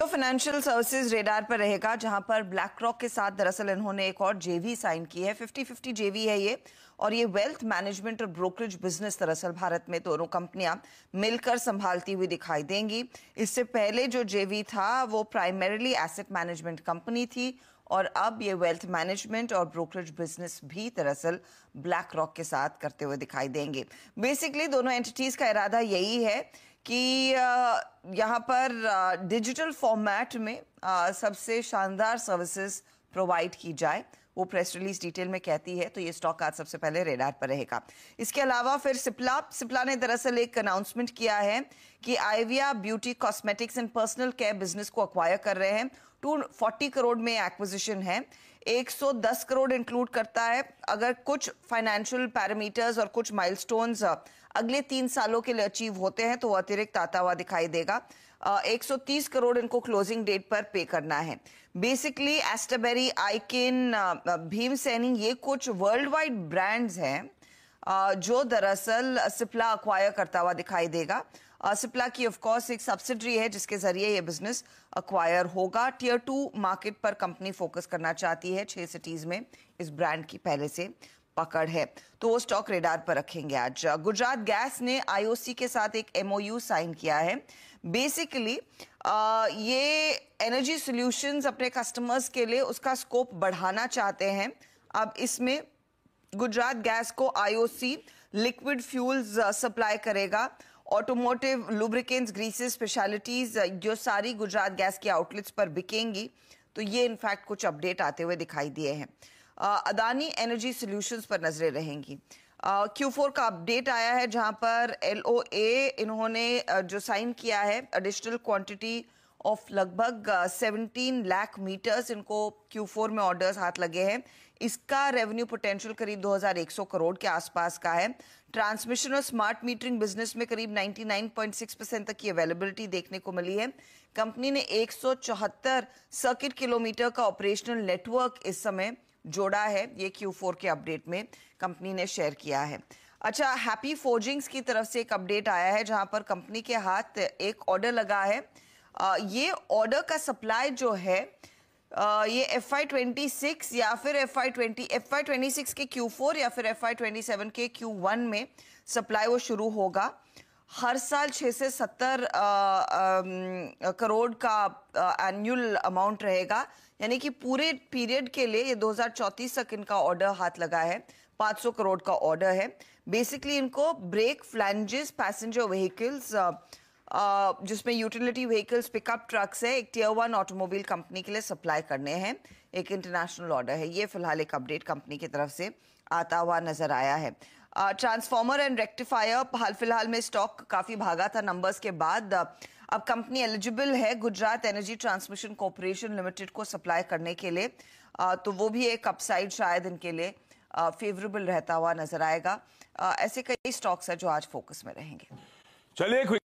तो financial services radar पर रहेगा जहां पर ब्लैक रॉक के साथ दरअसल इन्होंने एक और जेवी साइन की है 50 50 जेवी है ये और ये वेल्थ मैनेजमेंट और ब्रोकरेज बिजनेस दरअसल भारत में दोनों कंपनियां मिलकर संभालती हुई दिखाई देंगी इससे पहले जो जेवी था वो प्राइमरीली एसेट मैनेजमेंट कंपनी थी और अब ये वेल्थ मैनेजमेंट और ब्रोकरेज बिजनेस भी दरअसल ब्लैक रॉक के साथ करते हुए दिखाई देंगे बेसिकली दोनों एंटिटीज का इरादा यही है कि यहाँ पर डिजिटल फॉर्मेट में सबसे शानदार सर्विसेज प्रोवाइड की जाए वो प्रेस रिलीज डिटेल में कहती है तो ये स्टॉक आज सबसे पहले रेडार पर रहेगा इसके अलावा फिर सिप्ला सिप्ला ने दरअसल एक अनाउंसमेंट किया है कि आइविया beauty cosmetics and personal care business को अक्वायर कर रहे हैं 240 करोड़ में एक्विजिशन है 110 करोड़ इंक्लूड करता है अगर कुछ फाइनेंशियल पैरामीटर्स और कुछ माइलस्टोन्स अगले तीन सालों के लिए अचीव होते हैं तो अतिरिक्त आता हुआ दिखाई देगा Uh, 130 करोड़ इनको क्लोजिंग डेट पर पे करना है बेसिकली एस्टाबेरी आइकिन भीम सैनी ये कुछ वर्ल्ड वाइड ब्रांड्स हैं uh, जो दरअसल सिप्ला अक्वायर करता हुआ दिखाई देगा सिप्ला uh, की ऑफकोर्स एक सब्सिडरी है जिसके जरिए ये बिजनेस अक्वायर होगा टीयर टू मार्केट पर कंपनी फोकस करना चाहती है छह सिटीज में इस ब्रांड की पहले से पकड़ है तो वो स्टॉक रेडार पर रखेंगे आज uh, गुजरात गैस ने आईओसी के साथ एक एमओयू साइन किया है बेसिकली uh, ये एनर्जी सॉल्यूशंस अपने कस्टमर्स के लिए उसका स्कोप बढ़ाना चाहते हैं अब इसमें गुजरात गैस को आईओसी लिक्विड फ्यूल्स सप्लाई करेगा ऑटोमोटिव लुब्रिकेंट्स ग्रीसेस स्पेशलिटीज़ जो सारी गुजरात गैस की आउटलेट्स पर बिकेंगी तो ये इनफैक्ट कुछ अपडेट आते हुए दिखाई दिए हैं अदानी एनर्जी सोल्यूशंस पर नजरें रहेंगी क्यू uh, फोर का अपडेट आया है जहाँ पर एल इन्होंने uh, जो साइन किया है एडिशनल क्वांटिटी ऑफ लगभग 17 लाख मीटर्स इनको Q4 में ऑर्डर्स हाथ लगे हैं इसका रेवेन्यू पोटेंशियल करीब 2100 करोड़ के आसपास का है ट्रांसमिशन और स्मार्ट मीटरिंग बिजनेस में करीब 99.6 परसेंट तक की अवेलेबिलिटी देखने को मिली है कंपनी ने 174 सर्किट किलोमीटर का ऑपरेशनल नेटवर्क इस समय जोड़ा है ये Q4 के अपडेट में कंपनी ने शेयर किया है अच्छा हैप्पी फोर्जिंग्स की तरफ से एक अपडेट आया है जहां पर कंपनी के हाथ एक ऑर्डर लगा है ये ऑर्डर का सप्लाई जो है ये एफ आई ट्वेंटी सिक्स या फिर F I twenty F I twenty six के क्यू फोर या फिर एफ आई ट्वेंटी सेवन के क्यू वन में सप्लाई वो शुरू होगा हर साल छः से सत्तर करोड़ का एनुअल अमाउंट रहेगा यानी कि पूरे पीरियड के लिए ये 2034 तक इनका ऑर्डर हाथ लगा है 500 करोड़ का ऑर्डर है बेसिकली इनको ब्रेक फ्लैंजेस पैसेंजर व्हीकल्स जिसमें यूटिलिटी व्हीकल्स पिकअप ट्रक्स है एक टीयर वन ऑटोमोबाइल कंपनी के लिए सप्लाई करने हैं एक इंटरनेशनल ऑर्डर है ये फिलहाल एक अपडेट कंपनी की तरफ से आता हुआ नजर आया है ट्रांसफॉर्मर एंड रेक्टिफायर हाल फिलहाल में स्टॉक काफी भागा था नंबर्स के बाद अब कंपनी एलिजिबल है Gujarat energy transmission corporation limited को सप्लाई करने के लिए आ, तो वो भी एक अपसाइड शायद इनके लिए फेवरेबल रहता हुआ नजर आएगा आ, ऐसे कई स्टॉक्स है जो आज फोकस में रहेंगे चलिए